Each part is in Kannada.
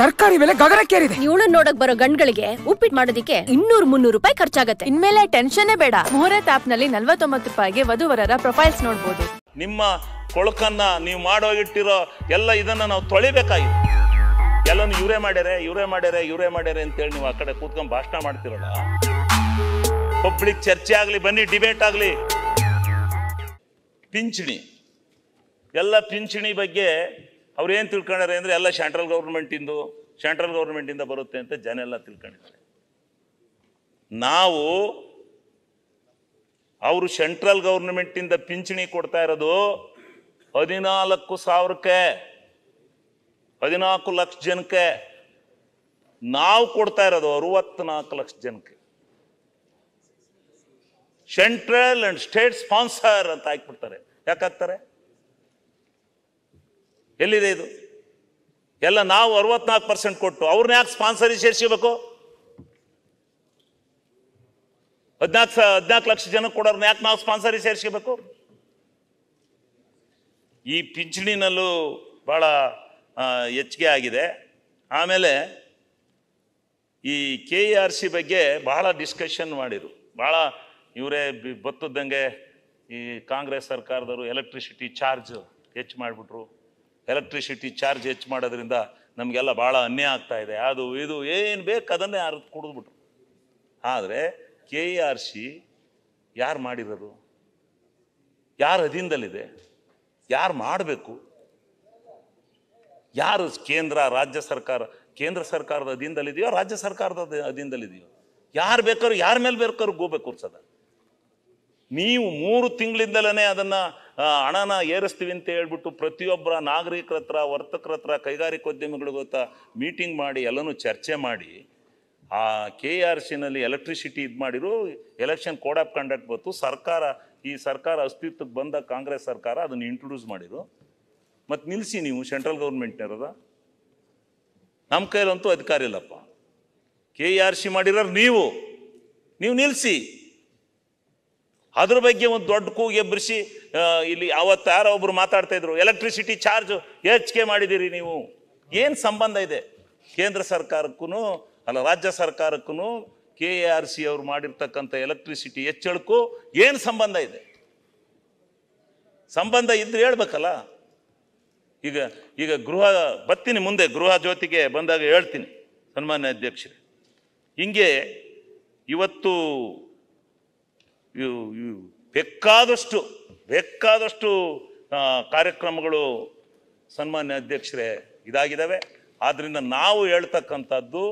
ತರಕಾರಿ ಬೆಲೆ ಗಗನಕ್ಕೇರಿದೆ ಇವಳು ನೋಡಕ್ ಬರೋ ಗಂಡ್ಗಳಿಗೆ ಉಪ್ಪಿಟ್ಟು ಮಾಡೋದಿಕ್ಕೆ ಇನ್ನೂರು ಮುನ್ನೂರು ರೂಪಾಯಿ ಖರ್ಚಾಗತ್ತೆ ಇನ್ಮೇಲೆ ಟೆನ್ಷನ್ನೇ ಬೇಡ ಮುಹೂರ್ತ ಆಪ್ ನಲ್ಲಿ ನಲ್ವತ್ತೊಂಬತ್ತು ರೂಪಾಯಿಗೆ ವಧುವರರ ಪ್ರೊಫೈಲ್ಸ್ ನೋಡಬಹುದು ನಿಮ್ಮ ಕೊಳಕನ್ನ ನೀವು ಮಾಡೋಗಿಟ್ಟಿರೋ ಎಲ್ಲ ಇದನ್ನ ನಾವು ತೊಳಿಬೇಕಾಗಿದೆ ಎಲ್ಲನೂ ಇವರೇ ಮಾಡ್ಯಾರೆ ಇವರೇ ಮಾಡ್ಯಾರೆ ಇವರೇ ಮಾಡ್ಯಾರೆ ಹೇಳಿ ನೀವು ಆ ಕಡೆ ಕೂತ್ಕೊಂಡು ಭಾಷಣ ಮಾಡ್ತಿರಲ್ಲ ಪಬ್ಲಿಕ್ ಚರ್ಚೆ ಆಗಲಿ ಬನ್ನಿ ಡಿಬೇಟ್ ಆಗಲಿ ಪಿಂಚಣಿ ಎಲ್ಲ ಪಿಂಚಣಿ ಬಗ್ಗೆ ಅವ್ರು ಏನು ತಿಳ್ಕೊಂಡಾರೆ ಅಂದರೆ ಎಲ್ಲ ಸೆಂಟ್ರಲ್ ಗೌರ್ಮೆಂಟಿಂದು ಸೆಂಟ್ರಲ್ ಗೌರ್ಮೆಂಟಿಂದ ಬರುತ್ತೆ ಅಂತ ಜನ ಎಲ್ಲ ತಿಳ್ಕೊಂಡಿದ್ದಾರೆ ನಾವು ಅವರು ಸೆಂಟ್ರಲ್ ಗೌರ್ಮೆಂಟಿಂದ ಪಿಂಚಣಿ ಕೊಡ್ತಾ ಇರೋದು ಹದಿನಾಲ್ಕು ಸಾವಿರಕ್ಕೆ ಹದಿನಾಲ್ಕು ಲಕ್ಷ ಜನಕ್ಕೆ ನಾವು ಕೊಡ್ತಾ ಇರೋದು ಅರುವತ್ನಾಲ್ಕು ಲಕ್ಷ ಜನಕ್ಕೆ ಸೆಂಟ್ರಲ್ ಅಂಡ್ ಸ್ಟೇಟ್ ಸ್ಪಾನ್ಸರ್ ಅಂತ ಹಾಕ್ಬಿಡ್ತಾರೆ ಯಾಕಾಗ್ತಾರೆ ಎಲ್ಲಿದೆ ಇದು ಎಲ್ಲ ನಾವು ಅರವತ್ನಾಲ್ಕು ಪರ್ಸೆಂಟ್ ಕೊಟ್ಟು ಅವ್ರನ್ನ ಯಾಕೆ ಸ್ಪಾನ್ಸರಿ ಸೇರಿಸಬೇಕು ಹದಿನಾಲ್ಕು ಹದಿನಾಲ್ಕು ಲಕ್ಷ ಜನ ಕೊಡೋರ್ನ ಯಾಕೆ ನಾವು ಸ್ಪಾನ್ಸರಿ ಸೇರಿಸಬೇಕು ಈ ಪಿಂಚಣಿನಲ್ಲೂ ಭಾಳ ಹೆಚ್ಚಿಗೆ ಆಗಿದೆ ಆಮೇಲೆ ಈ ಕೆ ಆರ್ ಸಿ ಬಗ್ಗೆ ಬಹಳ ಡಿಸ್ಕಷನ್ ಮಾಡಿದರು ಭಾಳ ಇವರೇ ಬತ್ತದಂಗೆ ಈ ಕಾಂಗ್ರೆಸ್ ಸರ್ಕಾರದವರು ಎಲೆಕ್ಟ್ರಿಸಿಟಿ ಚಾರ್ಜ್ ಹೆಚ್ಚು ಮಾಡಿಬಿಟ್ರು ಎಲೆಕ್ಟ್ರಿಸಿಟಿ ಚಾರ್ಜ್ ಹೆಚ್ಚು ಮಾಡೋದ್ರಿಂದ ನಮಗೆಲ್ಲ ಭಾಳ ಅನ್ಯಾಯ ಆಗ್ತಾ ಇದೆ ಅದು ಇದು ಏನು ಬೇಕು ಅದನ್ನೇ ಯಾರು ಕುಡಿದ್ಬಿಟ್ರು ಆದರೆ K E e R C ಯಾರು ಮಾಡಿರೋದು ಯಾರು ಅಧೀನದಲ್ಲಿದೆ ಯಾರು ಮಾಡಬೇಕು ಯಾರು ಕೇಂದ್ರ ರಾಜ್ಯ ಸರ್ಕಾರ ಕೇಂದ್ರ ಸರ್ಕಾರದ ಅಧೀನದಲ್ಲಿದೆಯೋ ರಾಜ್ಯ ಸರ್ಕಾರದ ಅಧೀನದಲ್ಲಿದೆಯೋ ಯಾರು ಬೇಕಾದ್ರೂ ಯಾರ ಮೇಲೆ ಬೇಕಾದ್ರೂ ಹೋಗ್ಬೇಕು ಸದ ನೀವು ಮೂರು ತಿಂಗಳಿಂದಲೇ ಅದನ್ನು ಹಣನ ಏರಿಸ್ತೀವಿ ಅಂತ ಹೇಳ್ಬಿಟ್ಟು ಪ್ರತಿಯೊಬ್ಬರ ನಾಗರಿಕರ ಹತ್ರ ವರ್ತಕರ ಹತ್ರ ಕೈಗಾರಿಕೋದ್ಯಮಿಗಳ ಗೊತ್ತಾ ಮೀಟಿಂಗ್ ಮಾಡಿ ಎಲ್ಲನೂ ಚರ್ಚೆ ಮಾಡಿ ಆ ಕೆ ಆರ್ ಸಿನಲ್ಲಿ ಎಲೆಕ್ಟ್ರಿಸಿಟಿ ಇದು ಮಾಡಿರು ಎಲೆಕ್ಷನ್ ಕೋಡ್ ಆಫ್ ಕಂಡಕ್ಟ್ ಬಂತು ಸರ್ಕಾರ ಈ ಸರ್ಕಾರ ಅಸ್ತಿತ್ವಕ್ಕೆ ಬಂದ ಕಾಂಗ್ರೆಸ್ ಸರ್ಕಾರ ಅದನ್ನು ಇಂಟ್ರೊಡ್ಯೂಸ್ ಮಾಡಿರು ಮತ್ತು ನಿಲ್ಲಿಸಿ ನೀವು ಸೆಂಟ್ರಲ್ ಗೌರ್ಮೆಂಟ್ನಿರೋದ ನಮ್ಮ ಕೈಲಂತೂ ಅಧಿಕಾರ ಇಲ್ಲಪ್ಪ ಕೆ ಆರ್ ಸಿ ಮಾಡಿರೋರು ನೀವು ನೀವು ನಿಲ್ಲಿಸಿ ಅದ್ರ ಬಗ್ಗೆ ಒಂದು ದೊಡ್ಡ ಕೂಗೆ ಎಬ್ಬರಿಸಿ ಇಲ್ಲಿ ಅವತ್ತು ಯಾರೋ ಒಬ್ರು ಮಾತಾಡ್ತಾ ಇದ್ರು ಎಲೆಕ್ಟ್ರಿಸಿಟಿ ಚಾರ್ಜ್ ಹೆಚ್ಚಿಗೆ ಮಾಡಿದಿರಿ ನೀವು ಏನು ಸಂಬಂಧ ಇದೆ ಕೇಂದ್ರ ಸರ್ಕಾರಕ್ಕೂ ಅಲ್ಲ ರಾಜ್ಯ ಸರ್ಕಾರಕ್ಕೂ ಕೆ ಎ ಆರ್ ಸಿ ಅವ್ರು ಮಾಡಿರ್ತಕ್ಕಂಥ ಎಲೆಕ್ಟ್ರಿಸಿಟಿ ಹೆಚ್ಚಳಕ್ಕೂ ಏನು ಸಂಬಂಧ ಇದೆ ಸಂಬಂಧ ಇದ್ರೆ ಹೇಳ್ಬೇಕಲ್ಲ ಈಗ ಈಗ ಗೃಹ ಬರ್ತೀನಿ ಮುಂದೆ ಗೃಹ ಜ್ಯೋತಿಗೆ ಬಂದಾಗ ಹೇಳ್ತೀನಿ ಸನ್ಮಾನ್ಯ ಅಧ್ಯಕ್ಷರೇ ಹಿಂಗೆ ಇವತ್ತು ಬೇಕಾದಷ್ಟು ಬೇಕಾದಷ್ಟು ಕಾರ್ಯಕ್ರಮಗಳು ಸನ್ಮಾನ್ಯ ಅಧ್ಯಕ್ಷರೇ ಇದಾಗಿದ್ದಾವೆ ಆದ್ದರಿಂದ ನಾವು ಹೇಳ್ತಕ್ಕಂಥದ್ದು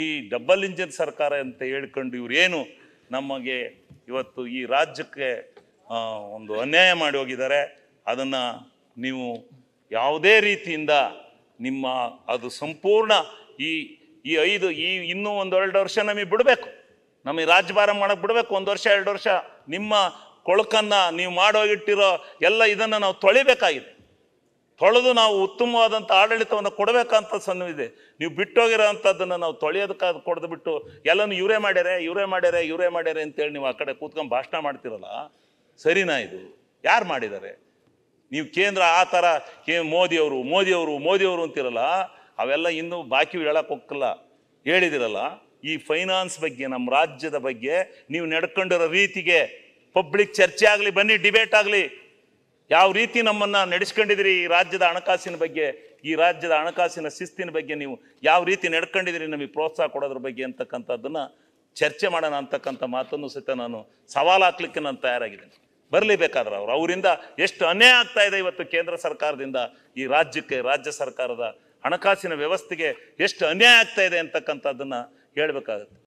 ಈ ಡಬಲ್ ಇಂಜಿನ್ ಸರ್ಕಾರ ಅಂತ ಹೇಳ್ಕೊಂಡು ಇವರೇನು ನಮಗೆ ಇವತ್ತು ಈ ರಾಜ್ಯಕ್ಕೆ ಒಂದು ಅನ್ಯಾಯ ಮಾಡಿ ಹೋಗಿದ್ದಾರೆ ಅದನ್ನು ನೀವು ಯಾವುದೇ ರೀತಿಯಿಂದ ನಿಮ್ಮ ಅದು ಸಂಪೂರ್ಣ ಈ ಈ ಐದು ಈ ಇನ್ನೂ ಎರಡು ವರ್ಷ ನಮಗೆ ಬಿಡಬೇಕು ನಮಗೆ ರಾಜ್ಯಭಾರ ಮಾಡಕ್ಕೆ ಬಿಡಬೇಕು ಒಂದು ವರ್ಷ ಎರಡು ವರ್ಷ ನಿಮ್ಮ ಕೊಳಕನ್ನು ನೀವು ಮಾಡೋಗಿಟ್ಟಿರೋ ಎಲ್ಲ ಇದನ್ನು ನಾವು ತೊಳಿಬೇಕಾಗಿದೆ ತೊಳೆದು ನಾವು ಉತ್ತಮವಾದಂಥ ಆಡಳಿತವನ್ನು ಕೊಡಬೇಕಂತ ಇದೆ ನೀವು ಬಿಟ್ಟೋಗಿರೋ ಅಂಥದ್ದನ್ನು ನಾವು ತೊಳೆಯೋದಕ್ಕಾದ ಕೊಡ್ದು ಬಿಟ್ಟು ಎಲ್ಲನೂ ಇವರೇ ಮಾಡ್ಯಾರೆ ಇವರೇ ಮಾಡ್ಯಾರೆ ಇವರೇ ಮಾಡ್ಯಾರೆ ಅಂತೇಳಿ ನೀವು ಆ ಕಡೆ ಕೂತ್ಕೊಂಡು ಭಾಷಣ ಮಾಡ್ತಿರಲ್ಲ ಸರಿನಾ ಇದು ಯಾರು ಮಾಡಿದ್ದಾರೆ ನೀವು ಕೇಂದ್ರ ಆ ಥರ ಕೇ ಮೋದಿಯವರು ಮೋದಿಯವರು ಮೋದಿಯವರು ಅಂತಿರಲ್ಲ ಅವೆಲ್ಲ ಇನ್ನೂ ಬಾಕಿ ಹೇಳಕ್ಕೆ ಹೋಗಲ್ಲ ಹೇಳಿದಿರಲ್ಲ ಈ ಫೈನಾನ್ಸ್ ಬಗ್ಗೆ ನಮ್ಮ ರಾಜ್ಯದ ಬಗ್ಗೆ ನೀವು ನಡ್ಕೊಂಡಿರೋ ರೀತಿಗೆ ಪಬ್ಲಿಕ್ ಚರ್ಚೆ ಆಗಲಿ ಬನ್ನಿ ಡಿಬೇಟ್ ಆಗಲಿ ಯಾವ ರೀತಿ ನಮ್ಮನ್ನು ನಡೆಸ್ಕೊಂಡಿದ್ದೀರಿ ಈ ರಾಜ್ಯದ ಹಣಕಾಸಿನ ಬಗ್ಗೆ ಈ ರಾಜ್ಯದ ಹಣಕಾಸಿನ ಶಿಸ್ತಿನ ಬಗ್ಗೆ ನೀವು ಯಾವ ರೀತಿ ನಡ್ಕೊಂಡಿದ್ದೀರಿ ನಮಗೆ ಪ್ರೋತ್ಸಾಹ ಕೊಡೋದ್ರ ಬಗ್ಗೆ ಅಂತಕ್ಕಂಥದ್ದನ್ನು ಚರ್ಚೆ ಮಾಡೋಣ ಅಂತಕ್ಕಂಥ ಮಾತನ್ನು ಸಹಿತ ನಾನು ಸವಾಲು ಹಾಕ್ಲಿಕ್ಕೆ ನಾನು ತಯಾರಾಗಿದ್ದೇನೆ ಬೇಕಾದ್ರೆ ಅವರು ಅವರಿಂದ ಎಷ್ಟು ಅನ್ಯಾಯ ಆಗ್ತಾ ಇದೆ ಇವತ್ತು ಕೇಂದ್ರ ಸರ್ಕಾರದಿಂದ ಈ ರಾಜ್ಯಕ್ಕೆ ರಾಜ್ಯ ಸರ್ಕಾರದ ಹಣಕಾಸಿನ ವ್ಯವಸ್ಥೆಗೆ ಎಷ್ಟು ಅನ್ಯಾಯ ಆಗ್ತಾ ಇದೆ ಅಂತಕ್ಕಂಥದ್ದನ್ನು ಕೇಳಬೇಕಾಗುತ್ತೆ